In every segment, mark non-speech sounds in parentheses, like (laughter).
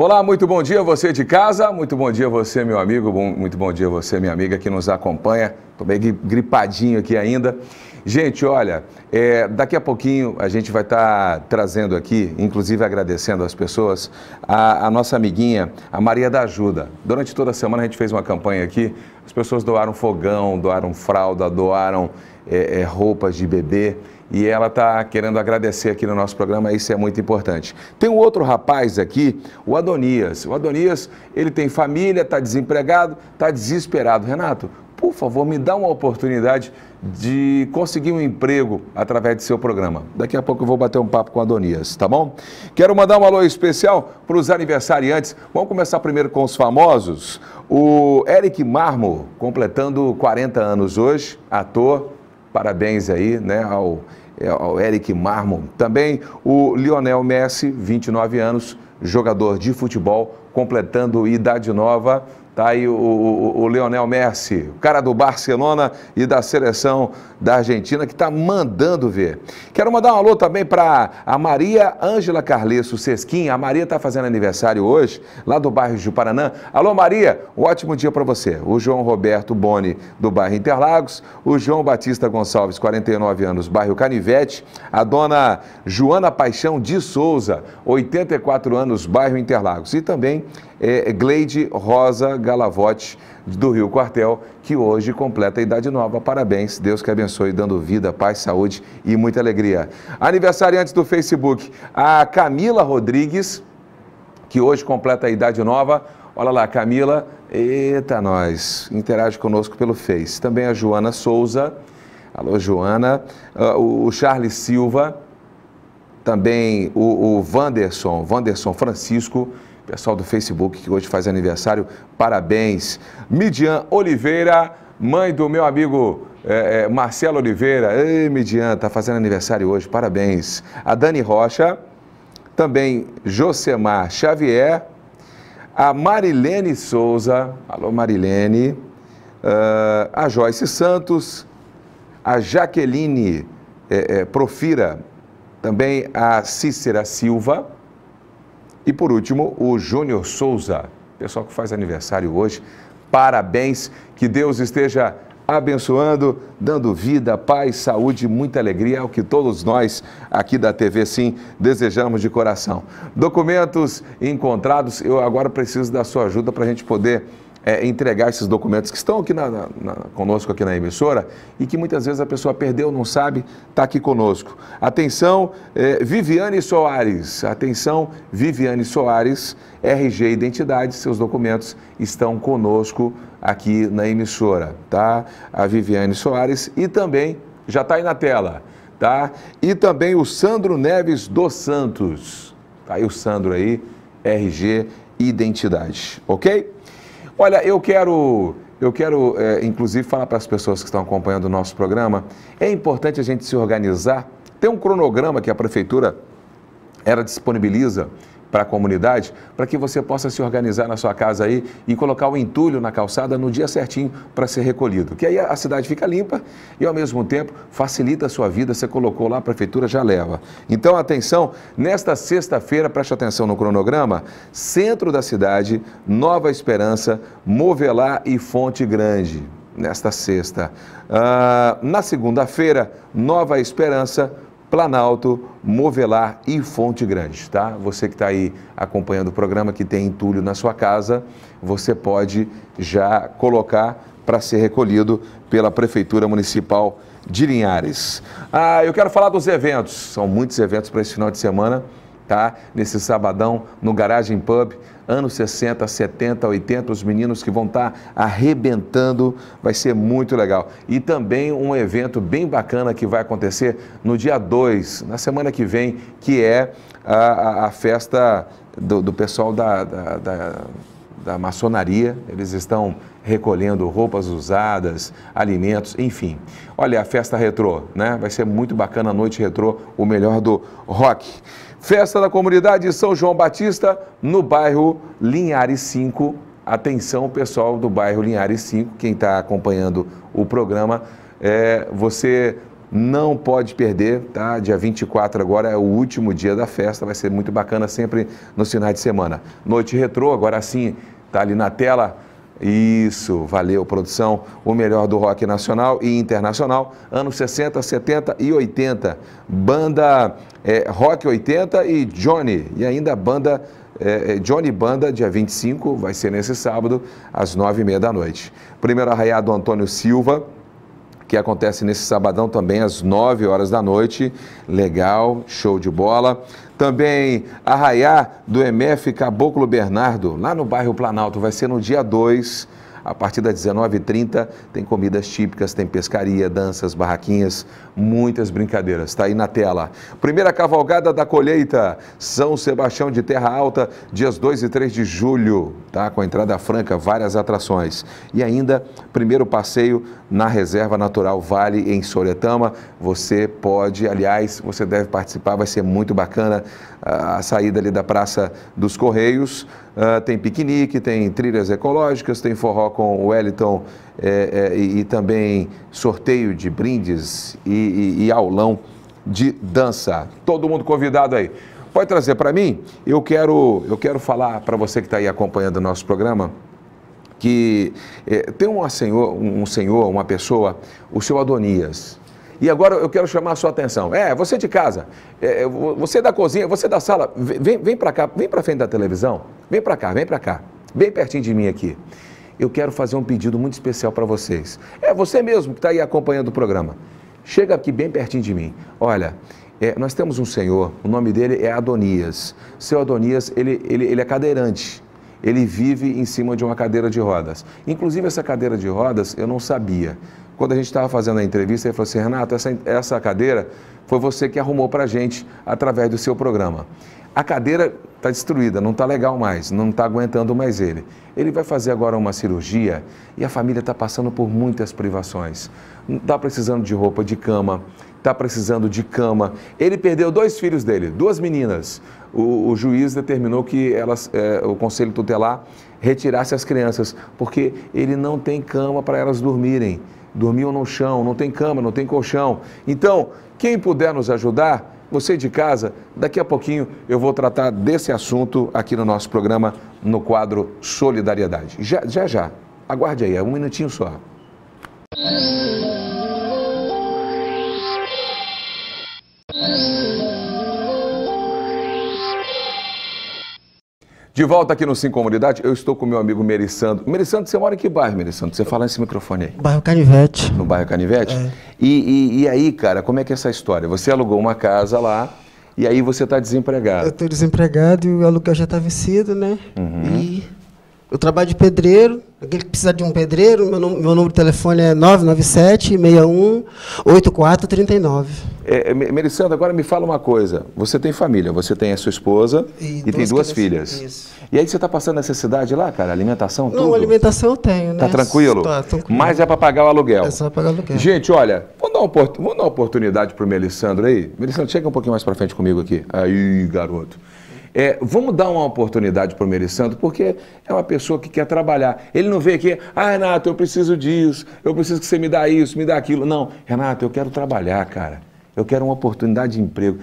Olá, muito bom dia você de casa, muito bom dia você, meu amigo, bom, muito bom dia você, minha amiga que nos acompanha. Estou meio gripadinho aqui ainda. Gente, olha, é, daqui a pouquinho a gente vai estar tá trazendo aqui, inclusive agradecendo as pessoas, a, a, nossa amiguinha, a Maria da Ajuda. Durante toda a semana a gente fez uma campanha aqui, as pessoas doaram fogão, doaram fralda, doaram é, é, roupas de bebê e ela está querendo agradecer aqui no nosso programa, isso é muito importante. Tem um outro rapaz aqui, o Adonias. O Adonias, ele tem família, está desempregado, está desesperado. Renato, por favor, me dá uma oportunidade de conseguir um emprego através do seu programa. Daqui a pouco eu vou bater um papo com o Adonias, tá bom? Quero mandar um alô especial para os aniversariantes. Vamos começar primeiro com os famosos. O Eric Marmo, completando 40 anos hoje, ator, Parabéns aí né, ao, é, ao Eric Marmon. Também o Lionel Messi, 29 anos, jogador de futebol, completando idade nova Está aí o, o, o Leonel Messi, o cara do Barcelona e da seleção da Argentina, que está mandando ver. Quero mandar um alô também para a Maria Ângela Carlesso Sesquim. A Maria está fazendo aniversário hoje, lá do bairro Juparanã. Alô, Maria, um ótimo dia para você. O João Roberto Boni, do bairro Interlagos. O João Batista Gonçalves, 49 anos, bairro Canivete. A dona Joana Paixão de Souza, 84 anos, bairro Interlagos. E também é, Gleide Rosa Galavotti, do Rio Quartel, que hoje completa a idade nova. Parabéns, Deus que abençoe, dando vida, paz, saúde e muita alegria. Aniversariantes do Facebook, a Camila Rodrigues, que hoje completa a idade nova. Olha lá, Camila, eita nós, interage conosco pelo Face. Também a Joana Souza, alô Joana, uh, o Charles Silva, também o, o Vanderson, Vanderson Francisco, Pessoal do Facebook que hoje faz aniversário, parabéns. Midian Oliveira, mãe do meu amigo é, é, Marcelo Oliveira. Ei, Midian, está fazendo aniversário hoje, parabéns. A Dani Rocha, também Josemar Xavier, a Marilene Souza, alô Marilene, uh, a Joyce Santos, a Jaqueline é, é Profira, também a Cícera Silva, e por último, o Júnior Souza, pessoal que faz aniversário hoje. Parabéns, que Deus esteja abençoando, dando vida, paz, saúde, muita alegria, é o que todos nós aqui da TV Sim desejamos de coração. Documentos encontrados, eu agora preciso da sua ajuda para a gente poder é, entregar esses documentos que estão aqui na, na, na, conosco aqui na emissora e que muitas vezes a pessoa perdeu, não sabe, está aqui conosco. Atenção, é, Viviane Soares. Atenção, Viviane Soares, RG Identidade, seus documentos estão conosco aqui na emissora, tá? A Viviane Soares e também, já está aí na tela, tá? E também o Sandro Neves dos Santos. Tá aí o Sandro aí, RG Identidade, ok? Olha, eu quero, eu quero é, inclusive falar para as pessoas que estão acompanhando o nosso programa, é importante a gente se organizar. Tem um cronograma que a prefeitura era disponibiliza para a comunidade, para que você possa se organizar na sua casa aí e colocar o entulho na calçada no dia certinho para ser recolhido. Que aí a cidade fica limpa e ao mesmo tempo facilita a sua vida, você colocou lá, a prefeitura já leva. Então atenção, nesta sexta-feira, preste atenção no cronograma, centro da cidade, Nova Esperança, Movelar e Fonte Grande, nesta sexta. Ah, na segunda-feira, Nova Esperança, Planalto, Movelar e Fonte Grande, tá? Você que está aí acompanhando o programa, que tem entulho na sua casa, você pode já colocar para ser recolhido pela Prefeitura Municipal de Linhares. Ah, eu quero falar dos eventos. São muitos eventos para esse final de semana tá? Nesse sabadão no Garagem Pub, anos 60, 70, 80, os meninos que vão estar tá arrebentando, vai ser muito legal. E também um evento bem bacana que vai acontecer no dia 2, na semana que vem, que é a, a, a festa do, do, pessoal da, da, da da maçonaria, eles estão recolhendo roupas usadas, alimentos, enfim. Olha, a festa retrô, né? Vai ser muito bacana a noite retrô, o melhor do rock. Festa da comunidade São João Batista no bairro Linhares 5. Atenção, pessoal do bairro Linhares 5, quem está acompanhando o programa, é, você não pode perder, tá? Dia 24 agora é o último dia da festa, vai ser muito bacana sempre no final de semana. Noite retrô, agora sim, tá ali na tela isso, valeu, produção. O melhor do rock nacional e internacional, anos 60, 70 e 80. Banda é, Rock 80 e Johnny. E ainda banda é, é Johnny Banda, dia 25, vai ser nesse sábado, às 9h30 da noite. Primeiro arraiado Antônio Silva que acontece nesse sabadão também às 9 horas da noite. Legal, show de bola. Também Arraiá do MF Caboclo Bernardo, lá no bairro Planalto, vai ser no dia 2 a partir das 19h30 tem comidas típicas, tem pescaria, danças, barraquinhas, muitas brincadeiras. Está aí na tela. Primeira cavalgada da colheita, São Sebastião de Terra Alta, dias 2 e 3 de julho, tá? Com a entrada franca, várias atrações. E ainda, primeiro passeio na Reserva Natural Vale, em Soretama. Você pode, aliás, você deve participar, vai ser muito bacana a saída ali da Praça dos Correios. Ah, tem piquenique, tem trilhas ecológicas, tem forró com o Wellington é, é, e, e, também sorteio de brindes e, e, e, aulão de dança. Todo mundo convidado aí. Pode trazer para mim? Eu quero, eu quero falar para você que está aí acompanhando o nosso programa que é, tem uma senhor, um senhor, uma pessoa, o seu Adonias. E agora eu quero chamar a sua atenção. É, você de casa, é, é você da cozinha, você da sala, vem, vem para cá, vem para frente da televisão, vem para cá, vem para cá, bem pertinho de mim aqui. Eu quero fazer um pedido muito especial para vocês. É você mesmo que está aí acompanhando o programa. Chega aqui bem pertinho de mim. Olha, é, nós temos um senhor, o nome dele é Adonias. Seu Adonias, ele, ele, ele é cadeirante ele vive em cima de uma cadeira de rodas. Inclusive, essa cadeira de rodas eu não sabia. Quando a gente estava fazendo a entrevista, ele falou assim: Renato, essa, essa cadeira foi você que arrumou para a gente através do seu programa. A cadeira está destruída, não está legal mais, não está aguentando mais ele. Ele vai fazer agora uma cirurgia e a família está passando por muitas privações. Está precisando de roupa de cama, está precisando de cama. Ele perdeu dois filhos dele, duas meninas. O, o juiz determinou que elas, é, o conselho tutelar retirasse as crianças, porque ele não tem cama para elas dormirem dormiam no chão, não tem cama, não tem colchão. Então, quem puder nos ajudar, você de casa, daqui a pouquinho eu vou tratar desse assunto aqui no nosso programa, no quadro Solidariedade. Já já, já. aguarde aí, é um minutinho só. Música De volta aqui no Sim Comunidade, eu estou com meu amigo Merissando. Merissando, você mora em que bairro, Merissando? Você fala nesse microfone aí. Bairro Canivete. No bairro Canivete? É. E, e, e aí, cara, como é que é essa história? Você alugou uma casa lá e aí você está desempregado. Eu estou desempregado e o aluguel já está vencido, né? Uhum. E eu trabalho de pedreiro, aquele que precisa de um pedreiro, meu, nome, meu número de telefone é 997-61-8439. É, é Mericendo, agora me fala uma coisa. Você tem família, você tem a sua esposa e, e tem duas filhas. Isso. E aí você está passando necessidade lá, cara? Alimentação, tudo? Não, alimentação eu tenho, tá né? Tá tranquilo? Mas é para pagar o aluguel. É só pagar o aluguel. Gente, olha, vamos dar, um, vamos dar uma oportunidade para o Melissandro aí? Melissandro, chega um pouquinho mais para frente comigo aqui. Aí, garoto. É, vamos dar uma oportunidade para o Merisanto, porque é uma pessoa que quer trabalhar. Ele não vê aqui, ah, Renato, eu preciso disso, eu preciso que você me dá isso, me dá aquilo. Não, Renato, eu quero trabalhar, cara. Eu quero uma oportunidade de emprego.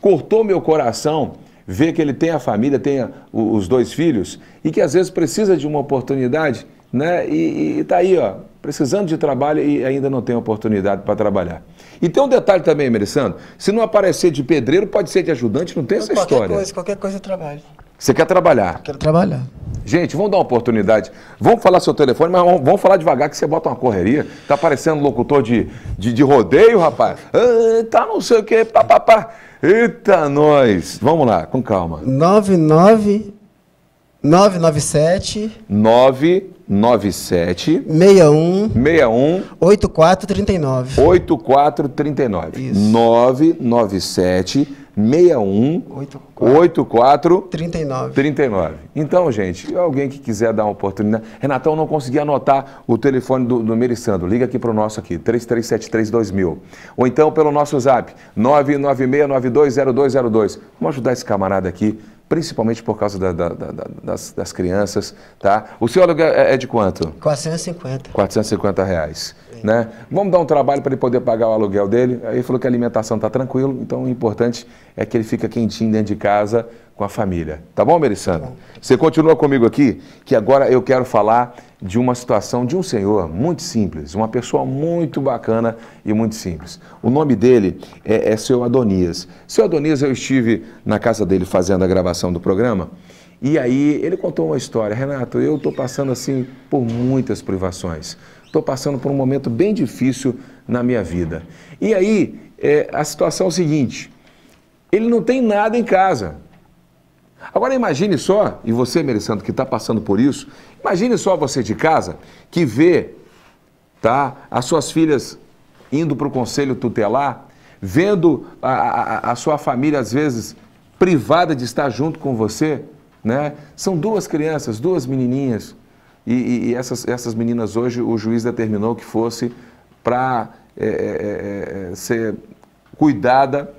Cortou meu coração ver que ele tem a família, tem os dois filhos e que às vezes precisa de uma oportunidade, né? E está aí, ó, precisando de trabalho e ainda não tem oportunidade para trabalhar. E tem um detalhe também, Merissando, se não aparecer de pedreiro, pode ser de ajudante, não tem essa qualquer história. Qualquer coisa, qualquer coisa eu trabalho. Você quer trabalhar? Quero trabalhar. Gente, vamos dar uma oportunidade. Vamos falar seu telefone, mas vamos falar devagar que você bota uma correria. Tá parecendo locutor de, de, de rodeio, rapaz. Ah, tá não sei o quê, papapá. Eita, nós. Vamos lá, com calma. 99 997 9 97 61 61 8439 8439 Isso. 997 61 8439 39. Então, gente, alguém que quiser dar uma oportunidade. Renatão, não consegui anotar o telefone do, do Merissandro. Liga aqui para o nosso aqui, 33732000. Ou então pelo nosso zap, 996920202. Vamos ajudar esse camarada aqui principalmente por causa da, da, da, das, das, crianças, tá? O seu aluguel é, é de quanto? 450. 450 reais. Né? Vamos dar um trabalho para ele poder pagar o aluguel dele. Aí ele falou que a alimentação está tranquilo, então o importante é que ele fica quentinho dentro de casa com a família. Tá bom, Merissandra? Tá Você continua comigo aqui, que agora eu quero falar de uma situação de um senhor muito simples, uma pessoa muito bacana e muito simples. O nome dele é, é seu Adonias. Seu Adonias, eu estive na casa dele fazendo a gravação do programa. E aí ele contou uma história, Renato, eu estou passando assim por muitas privações estou passando por um momento bem difícil na minha vida. E aí, é, a situação é o seguinte: ele não tem nada em casa. Agora imagine só, e você, Merisandro, que está passando por isso, imagine só você de casa que vê tá, as suas filhas indo para o conselho tutelar, vendo a, a, a sua família, às vezes, privada de estar junto com você. Né? São duas crianças, duas menininhas, e, e essas, essas meninas hoje, o juiz determinou que fosse para é é, é, é, ser cuidada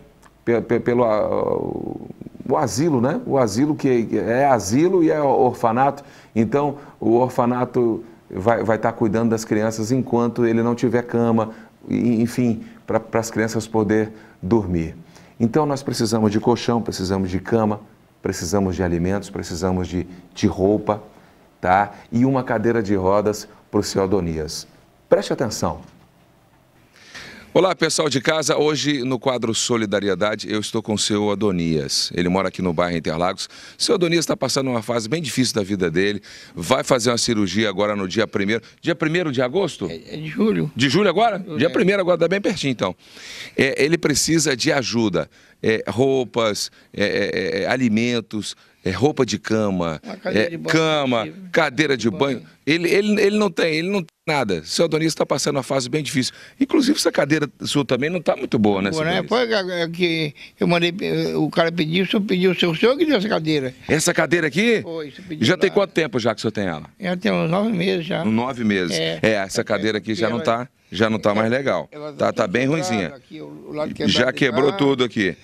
pelo o asilo, né? O asilo que é asilo e é orfanato. Então, o orfanato vai, vai estar tá cuidando das crianças enquanto ele não tiver cama, enfim, para as crianças poder dormir. Então, nós precisamos de colchão, precisamos de cama, precisamos de alimentos, precisamos de, de roupa, tá? e uma cadeira de rodas para o seu Adonias. Preste atenção. Olá, pessoal de casa. Hoje, no quadro Solidariedade, eu estou com o seu Adonias. Ele mora aqui no bairro Interlagos. O seu Adonias está passando uma fase bem difícil da vida dele. Vai fazer uma cirurgia agora no dia 1 Dia 1 de agosto? É, é, de julho. De julho agora? É. dia 1 agora, está bem pertinho, então. É, ele precisa de ajuda. É, roupas, é, alimentos, é roupa de cama, cadeira é, de cama, cadeira de banho. banho. Ele, ele, ele não tem, ele não tem nada. Seu Adonis está passando uma fase bem difícil. Inclusive, essa cadeira sua também não está muito boa, né? Boa, né? Foi que eu mandei, eh, o cara pediu, o senhor pediu, o senhor, o senhor que deu essa cadeira. Essa cadeira aqui? Foi, já lá. tem quanto tempo já que o senhor tem ela? Já tem uns nove meses já. Um nove meses. É, é essa cadeira aqui já não está já não está mais é, legal. É, tá, tá bem ruimzinha. já quebrou tá. tudo aqui.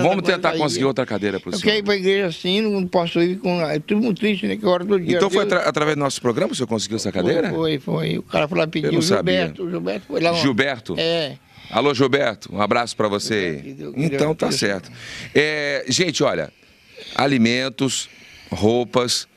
Vamos tentar conseguir outra cadeira para o senhor. Eu quero ir para a igreja assim, não posso ir com... É tudo muito triste, né? Que hora do dia. Então foi atra através do nosso programa que o senhor conseguiu essa cadeira? Foi, foi. O cara foi lá pedir o Gilberto. O Gilberto foi lá. Gilberto? É. Alô, Gilberto, um abraço para você. Então tá certo. É, gente, olha, alimentos, roupas,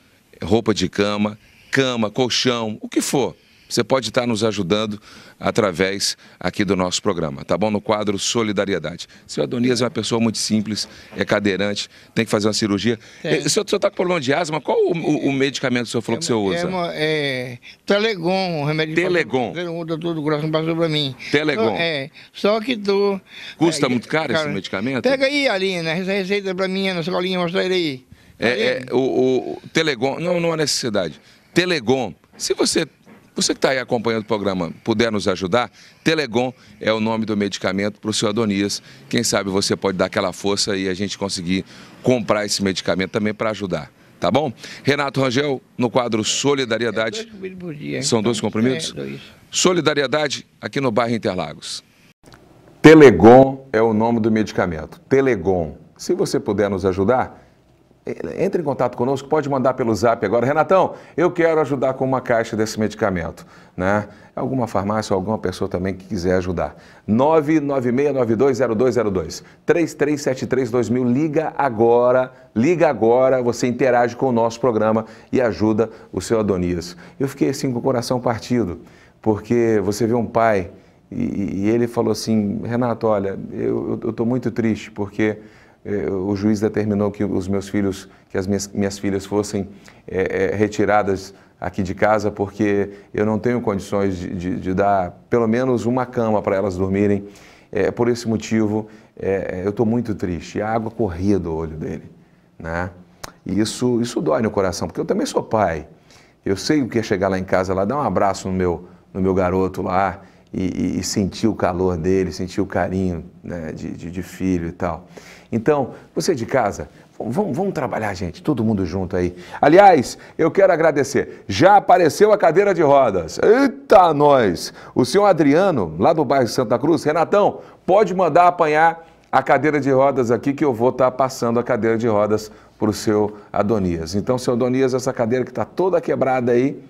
roupa de cama, cama, colchão, o que for você pode estar nos ajudando através aqui do nosso programa, tá bom? No quadro Solidariedade. Seu Adonias é uma pessoa muito simples, é cadeirante, tem que fazer uma cirurgia. É. O senhor está com problema de asma, qual o, o, o medicamento que o senhor falou é, que o senhor usa? É, uma, é Telegon, o remédio. Telegon. Muda tudo, grosso passou para mim. Telegon. Só, é, só que tô... Custa é, muito caro cara, esse medicamento? Pega aí, Alina, essa receita para mim, na escolinha, mostra ele aí. É, é, o, o Telegon, não, não há é necessidade. Telegon, se você você que está aí acompanhando o programa, puder nos ajudar, Telegon é o nome do medicamento para o senhor Adonias. Quem sabe você pode dar aquela força e a gente conseguir comprar esse medicamento também para ajudar. Tá bom? Renato Rangel, no quadro Solidariedade. É dois por dia, São então, dois comprimidos? É dois. Solidariedade aqui no bairro Interlagos. Telegon é o nome do medicamento. Telegon. Se você puder nos ajudar, entre em contato conosco, pode mandar pelo zap agora. Renatão, eu quero ajudar com uma caixa desse medicamento. Né? Alguma farmácia ou alguma pessoa também que quiser ajudar. 996920202. 33732000. Liga agora, liga agora. Você interage com o nosso programa e ajuda o seu Adonias. Eu fiquei assim com o coração partido, porque você vê um pai e, e ele falou assim: Renato, olha, eu estou muito triste porque eh, o juiz determinou que os meus filhos, que as minhas, minhas filhas fossem é, retiradas aqui de casa porque eu não tenho condições de, de, de dar pelo menos uma cama para elas dormirem. É, por esse motivo, é, eu estou muito triste. A água corria do olho dele, né? E isso, isso dói no coração, porque eu também sou pai. Eu sei o que é chegar lá em casa, lá dar um abraço no meu, no meu garoto lá e, e, e sentir o calor dele, sentir o carinho né, de, de, de filho e tal. Então, você de casa, vamos, vamos trabalhar, gente, todo mundo junto aí. Aliás, eu quero agradecer. Já apareceu a cadeira de rodas. Eita, nós! O senhor Adriano, lá do bairro Santa Cruz, Renatão, pode mandar apanhar a cadeira de rodas aqui que eu vou estar tá passando a cadeira de rodas para o seu Adonias. Então, seu Adonias, essa cadeira que está toda quebrada aí,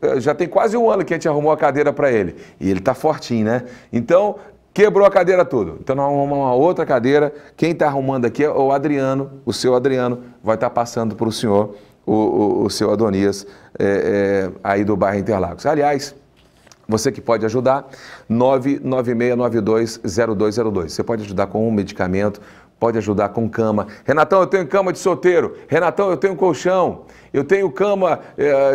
eh, já tem quase um ano que a gente arrumou a cadeira para ele. E ele está fortinho, né? Então, Quebrou a cadeira tudo. Então nós arrumamos uma outra cadeira. Quem está arrumando aqui é o Adriano, o seu Adriano, vai estar tá passando para o senhor, o, o, seu Adonias, é, é, aí do bairro Interlagos. Aliás, você que pode ajudar, 996920202. Você pode ajudar com um medicamento, pode ajudar com cama. Renatão, eu tenho cama de solteiro. Renatão, eu tenho colchão. Eu tenho cama, é,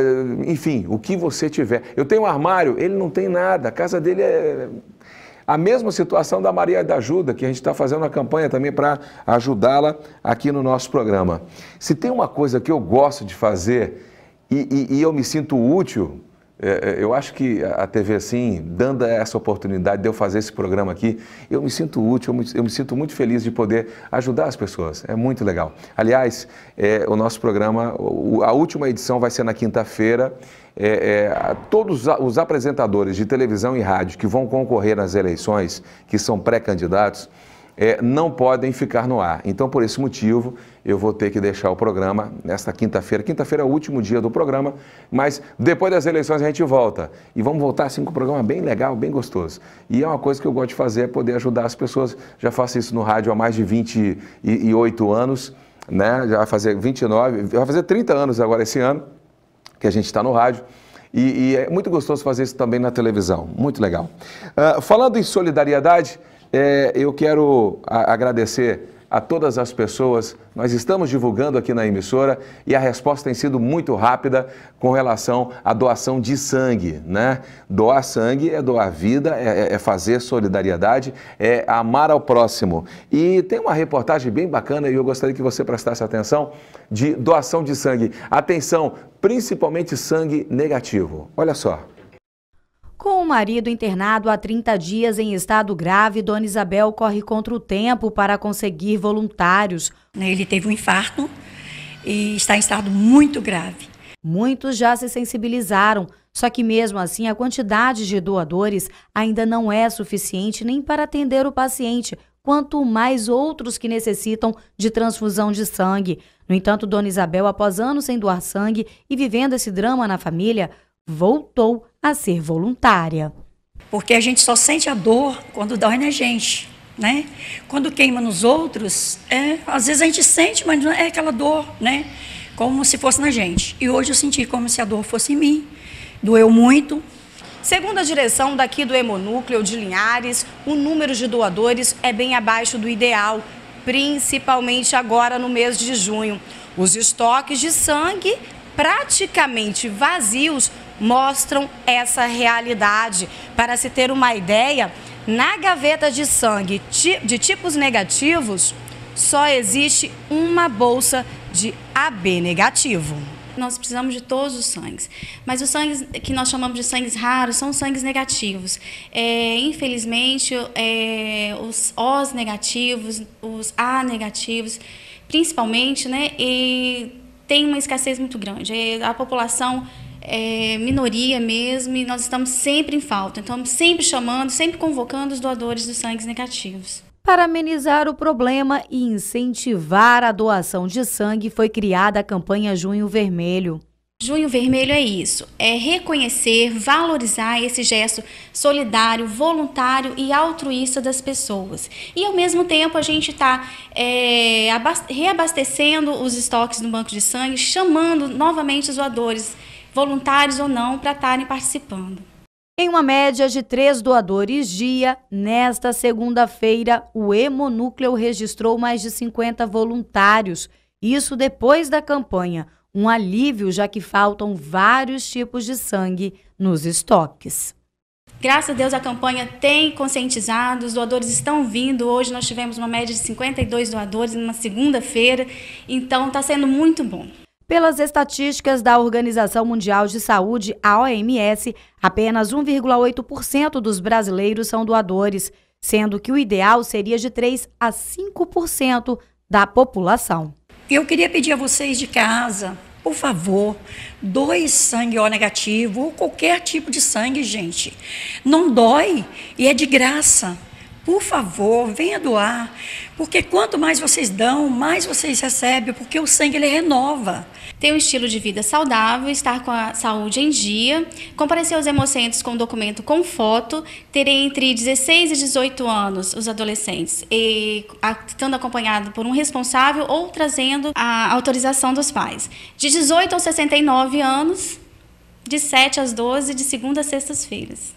enfim, o que você tiver. Eu tenho um armário, ele não tem nada. A casa dele é a mesma situação da Maria da Ajuda, que a gente está fazendo uma campanha também para ajudá-la aqui no nosso programa. Se tem uma coisa que eu gosto de fazer e, e, e eu me sinto útil, é, é eu acho que a TV, assim, dando essa oportunidade de eu fazer esse programa aqui, eu me sinto útil, eu me, eu me sinto muito feliz de poder ajudar as pessoas. É muito legal. Aliás, é, o nosso programa, a última edição vai ser na quinta-feira é, é, todos os apresentadores de televisão e rádio que vão concorrer nas eleições, que são pré-candidatos, é, não podem ficar no ar. Então, por esse motivo, eu vou ter que deixar o programa nesta quinta-feira. Quinta-feira é o último dia do programa, mas depois das eleições a gente volta. E vamos voltar assim com um programa bem legal, bem gostoso. E é uma coisa que eu gosto de fazer, é poder ajudar as pessoas. Já faço isso no rádio há mais de 28 anos, né? já vai fazer 29, vai fazer 30 anos agora esse ano que a gente está no rádio. E, e, é muito gostoso fazer isso também na televisão. Muito legal. Uh, falando em solidariedade, é, eu quero agradecer a todas as pessoas. Nós estamos divulgando aqui na emissora e a resposta tem sido muito rápida com relação à doação de sangue, né? Doar sangue é doar vida, é, é, é fazer solidariedade, é amar ao próximo. E tem uma reportagem bem bacana e eu gostaria que você prestasse atenção de doação de sangue. Atenção, principalmente sangue negativo. Olha só marido internado há 30 dias em estado grave, Dona Isabel corre contra o tempo para conseguir voluntários. Ele teve um infarto e está em estado muito grave. Muitos já se sensibilizaram, só que mesmo assim a quantidade de doadores ainda não é suficiente nem para atender o paciente, quanto mais outros que necessitam de transfusão de sangue. No entanto, Dona Isabel, após anos sem doar sangue e vivendo esse drama na família, voltou a ser voluntária. Porque a gente só sente a dor quando dói na gente, né? Quando queima nos outros, é, às vezes a gente sente, mas é aquela dor, né? Como se fosse na gente. E hoje eu senti como se a dor fosse em mim. Doeu muito, Segundo a direção daqui do Hemonúcleo de Linhares, o número de doadores é bem abaixo do ideal, principalmente agora no mês de junho. Os estoques de sangue praticamente vazios mostram essa realidade. Para se ter uma ideia, na gaveta de sangue de tipos negativos, só existe uma bolsa de AB negativo. Nós precisamos de todos os sangues, mas os sangues que nós chamamos de sangues raros são sangues negativos. É, infelizmente, é, os Os negativos, os A negativos, principalmente, né, e tem uma escassez muito grande. A população é, minoria mesmo, e nós estamos sempre em falta. Então, sempre chamando, sempre convocando os doadores dos sangues negativos. Para amenizar o problema e incentivar a doação de sangue, foi criada a campanha Junho Vermelho. Junho Vermelho é isso, é reconhecer, valorizar esse gesto solidário, voluntário e altruísta das pessoas. E ao mesmo tempo a gente está é, reabastecendo os estoques do banco de sangue, chamando novamente os doadores voluntários ou não, para estarem participando. Em uma média de três doadores dia, nesta segunda-feira, o Hemonúcleo registrou mais de 50 voluntários. Isso depois da campanha. Um alívio, já que faltam vários tipos de sangue nos estoques. Graças a Deus a campanha tem conscientizado, os doadores estão vindo. Hoje nós tivemos uma média de 52 doadores numa segunda-feira, então está sendo muito bom. Pelas estatísticas da Organização Mundial de Saúde, a OMS, apenas 1,8% dos brasileiros são doadores, sendo que o ideal seria de 3 a 5% da população. Eu queria pedir a vocês de casa, por favor, doe sangue O negativo ou qualquer tipo de sangue, gente. Não dói e é de graça. Por favor, venha doar, porque quanto mais vocês dão, mais vocês recebem, porque o sangue ele renova. Ter um estilo de vida saudável, estar com a saúde em dia, comparecer aos hemocentros com documento com foto, ter entre 16 e 18 anos os adolescentes, e, estando acompanhado por um responsável ou trazendo a autorização dos pais. De 18 aos 69 anos, de 7 às 12, de segunda a sextas-feiras.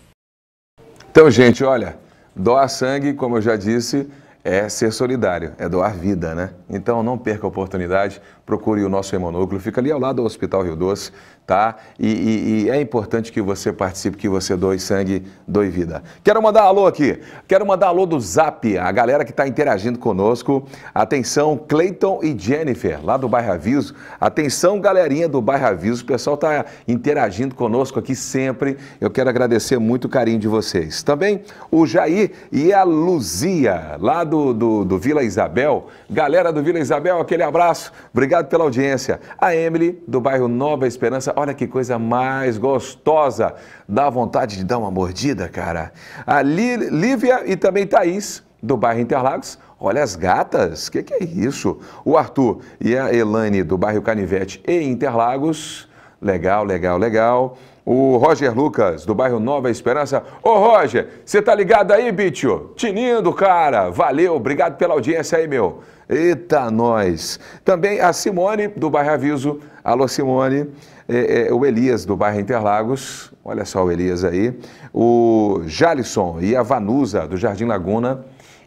Então, gente, olha, Doar sangue, como eu já disse, é ser solidário, é doar vida, né? Então não perca a oportunidade, procure o nosso hemonúcleo, fica ali ao lado do Hospital Rio Doce tá? E, e, e, é importante que você participe, que você doe sangue, doe vida. Quero mandar alô aqui, quero mandar alô do Zap, a galera que está interagindo conosco. Atenção, Clayton e Jennifer, lá do Bairro Aviso. Atenção, galerinha do Bairro Aviso, o pessoal está interagindo conosco aqui sempre. Eu quero agradecer muito o carinho de vocês. Também o Jair e a Luzia, lá do, do, do Vila Isabel. Galera do Vila Isabel, aquele abraço, obrigado pela audiência. A Emily, do bairro Nova Esperança, olha que coisa mais gostosa. Dá vontade de dar uma mordida, cara. A Lívia e também Thaís, do bairro Interlagos. Olha as gatas, o que, que é isso? O Arthur e a Elane, do bairro Canivete e Interlagos. Legal, legal, legal o Roger Lucas, do bairro Nova Esperança. Ô, Roger, você tá ligado aí, bicho? Tinindo, cara. Valeu, obrigado pela audiência aí, meu. Eita, nós. Também a Simone, do bairro Aviso. Alô, Simone. É, é, o Elias, do bairro Interlagos. Olha só o Elias aí. O Jalisson e a Vanusa, do Jardim Laguna.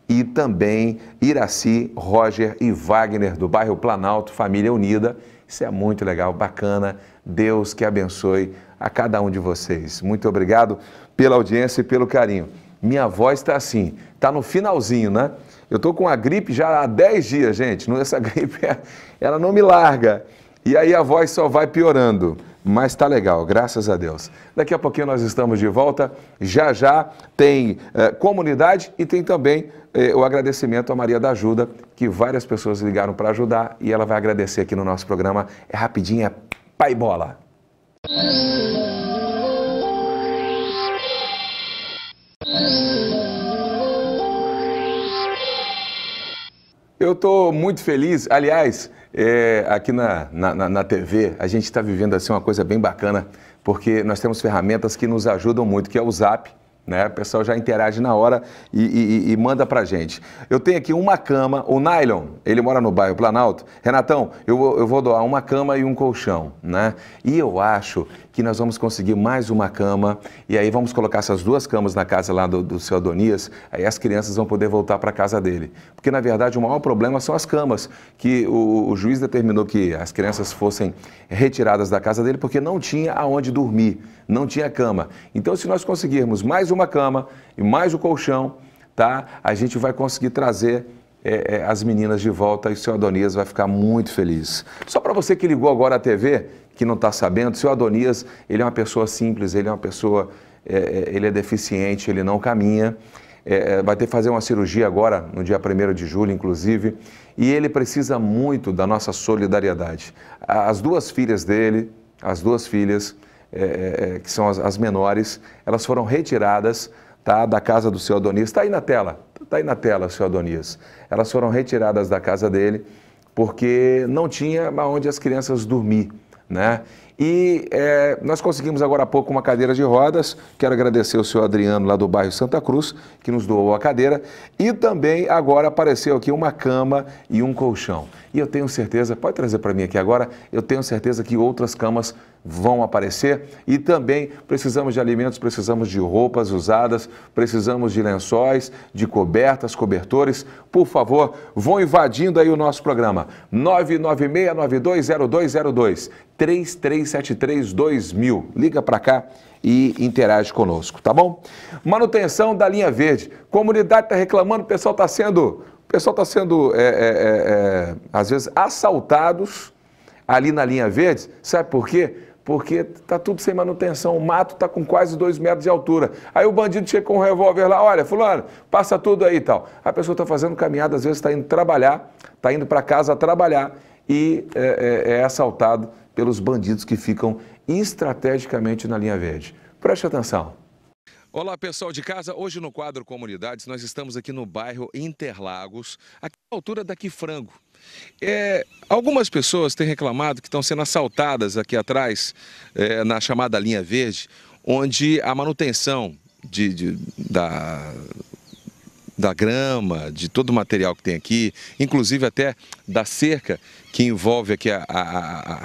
E também Iraci, Roger e Wagner, do bairro Planalto, Família Unida. Isso é muito legal, bacana. Deus que abençoe a cada um de vocês. Muito obrigado pela audiência e pelo carinho. Minha voz está assim, está no finalzinho, né? Eu estou com a gripe já há 10 dias, gente. Essa (laughs) gripe, ela não me larga. E aí a voz só vai piorando. Mas está legal, graças a Deus. Daqui a pouquinho nós estamos de volta. Já já tem eh, comunidade e tem também eh, o agradecimento à Maria da Ajuda, que várias pessoas ligaram para ajudar e ela vai agradecer aqui no nosso programa. É rapidinho, é pai bola. Eu estou muito feliz. Aliás, é, aqui na, na, na TV, a gente está vivendo assim uma coisa bem bacana, porque nós temos ferramentas que nos ajudam muito, que é o Zap né? O pessoal já interage na hora e, e, e manda pra gente. Eu tenho aqui uma cama, o Nylon, ele mora no bairro Planalto. Renatão, eu vou, eu vou doar uma cama e um colchão, né? E eu acho que nós vamos conseguir mais uma cama e aí vamos colocar essas duas camas na casa lá do, do seu Adonias, aí as crianças vão poder voltar para casa dele. Porque, na verdade, o maior problema são as camas, que o, o juiz determinou que as crianças fossem retiradas da casa dele porque não tinha aonde dormir não tinha cama. Então, se nós conseguirmos mais uma cama e mais o um colchão, tá? a gente vai conseguir trazer é, é, as meninas de volta e o seu Adonias vai ficar muito feliz. Só para você que ligou agora a TV, que não está sabendo, o seu Adonias ele é uma pessoa simples, ele é uma pessoa, é, é ele é deficiente, ele não caminha. É, é, vai ter que fazer uma cirurgia agora, no dia 1 de julho, inclusive, e ele precisa muito da nossa solidariedade. As duas filhas dele, as duas filhas, é, é, é, que são as, as, menores, elas foram retiradas tá, da casa do seu Adonias. Está aí na tela, está aí na tela, seu Adonias. Elas foram retiradas da casa dele porque não tinha onde as crianças dormir. Né? E é, nós conseguimos agora há pouco uma cadeira de rodas. Quero agradecer o senhor Adriano, lá do bairro Santa Cruz, que nos doou a cadeira. E também agora apareceu aqui uma cama e um colchão. E eu tenho certeza, pode trazer para mim aqui agora, eu tenho certeza que outras camas vão aparecer e também precisamos de alimentos, precisamos de roupas usadas, precisamos de lençóis, de cobertas, cobertores. Por favor, vão invadindo aí o nosso programa. 996920202 3373-2000. Liga para cá e interage conosco, tá bom? Manutenção da linha verde. Comunidade está reclamando, o pessoal está sendo, o pessoal tá sendo é, é, é, é, às vezes assaltados ali na linha verde. Sabe por quê? porque tá tudo sem manutenção, o mato tá com quase dois metros de altura. Aí o bandido chega com um revólver lá, olha, fulano, passa tudo aí e tal. A pessoa está fazendo caminhada, às vezes está indo trabalhar, está indo para casa trabalhar e é, é, é assaltado pelos bandidos que ficam estrategicamente na linha verde. Preste atenção. Olá pessoal de casa, hoje no quadro Comunidades nós estamos aqui no bairro Interlagos, aqui na altura daqui Frango, é, algumas pessoas têm reclamado que estão sendo assaltadas aqui atrás, é, na chamada linha verde, onde a manutenção de, de, da, da grama, de todo o material que tem aqui, inclusive até da cerca que envolve aqui a, a,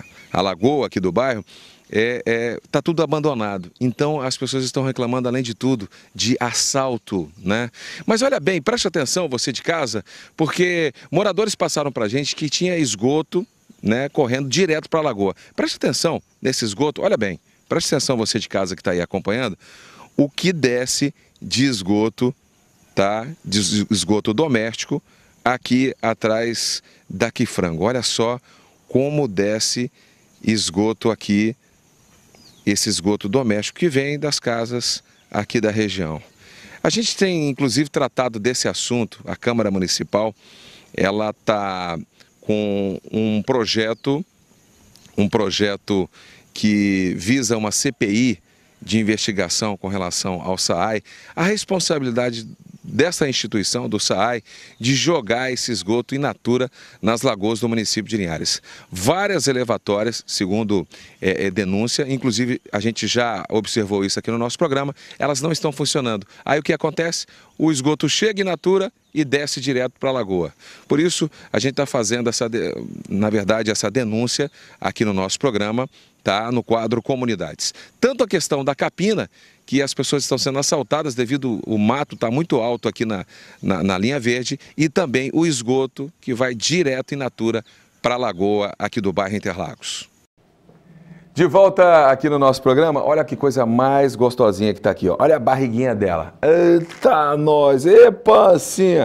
a, a lagoa aqui do bairro, está é, é, tá tudo abandonado. Então as pessoas estão reclamando, além de tudo, de assalto, né? Mas olha bem, preste atenção você de casa, porque moradores passaram para gente que tinha esgoto, né, correndo direto para a lagoa. Preste atenção nesse esgoto, olha bem, preste atenção você de casa que está aí acompanhando, o que desce de esgoto, tá? De esgoto doméstico aqui atrás da frango. Olha só como desce esgoto aqui esse esgoto doméstico que vem das casas aqui da região. A gente tem, inclusive, tratado desse assunto, a Câmara Municipal, ela está com um projeto, um projeto que visa uma CPI de investigação com relação ao SAAI, a responsabilidade dessa instituição, do SAAI, de jogar esse esgoto in natura nas lagoas do município de Linhares. Várias elevatórias, segundo é, é, denúncia, inclusive a gente já observou isso aqui no nosso programa, elas não estão funcionando. Aí o que acontece? O esgoto chega in natura e desce direto para a lagoa. Por isso, a gente está fazendo, essa, na verdade, essa denúncia aqui no nosso programa, tá? no quadro Comunidades. Tanto a questão da capina, que as pessoas estão sendo assaltadas devido o mato está muito alto aqui na, na, na, linha verde e também o esgoto que vai direto em natura para a lagoa aqui do bairro Interlagos. De volta aqui no nosso programa, olha que coisa mais gostosinha que está aqui, ó. olha a barriguinha dela. Eita, nós, epa, assim,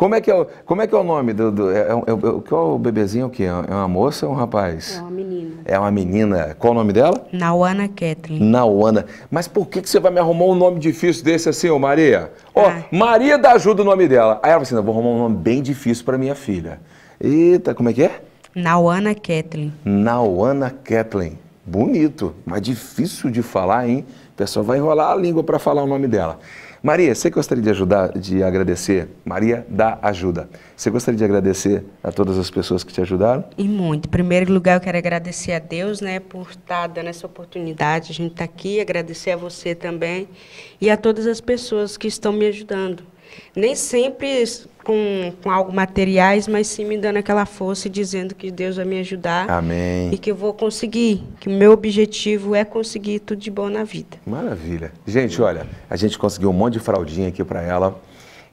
como é que é o, como é, que é o nome? Do, do é, é, é, é qual é o bebezinho que é? uma moça ou um rapaz? É uma menina. É uma menina. Qual o nome dela? Nauana Kathleen. Nauana. Mas por que, que você vai me arrumar um nome difícil desse assim, ô Maria? Ó, ah. Maria da ajuda o nome dela. Aí ela falou assim, vou arrumar um nome bem difícil para minha filha. Eita, como é que é? Nauana Kathleen. Nauana Kathleen. Bonito, mas difícil de falar, hein? O pessoal vai enrolar a língua para falar o nome dela. Maria, você gostaria de ajudar, de agradecer? Maria dá ajuda. Você gostaria de agradecer a todas as pessoas que te ajudaram? E muito. Em primeiro lugar, eu quero agradecer a Deus, né, por estar tá dando essa oportunidade. A gente está aqui, agradecer a você também e a todas as pessoas que estão me ajudando. Nem sempre com, com algo materiais, mas sim me dando aquela força e dizendo que Deus vai me ajudar. Amém. E que eu vou conseguir, que o meu objetivo é conseguir tudo de bom na vida. Maravilha. Gente, olha, a gente conseguiu um monte de fraldinha aqui para ela,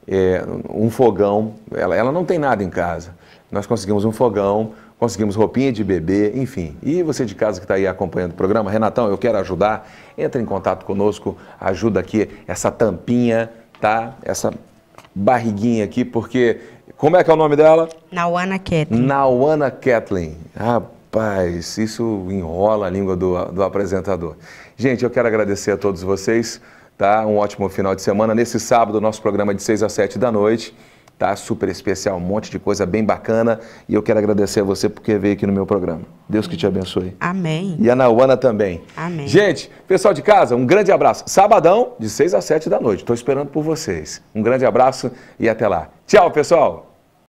é, um fogão. Ela, ela não tem nada em casa. Nós conseguimos um fogão, conseguimos roupinha de bebê, enfim. E você de casa que está aí acompanhando o programa, Renatão, eu quero ajudar, entre em contato conosco, ajuda aqui essa tampinha, tá? Essa barriguinha aqui, porque. Como é que é o nome dela? Nauana Kathleen. Nauana Kathleen. Rapaz, isso enrola a língua do, do apresentador. Gente, eu quero agradecer a todos vocês, tá? Um ótimo final de semana. Nesse sábado, nosso programa é de 6 às 7 da noite tá? Super especial, um monte de coisa bem bacana. E eu quero agradecer a você porque veio aqui no meu programa. Deus que te abençoe. Amém. E a Nauana também. Amém. Gente, pessoal de casa, um grande abraço. Sabadão, de 6 às 7 da noite. Estou esperando por vocês. Um grande abraço e até lá. Tchau, pessoal.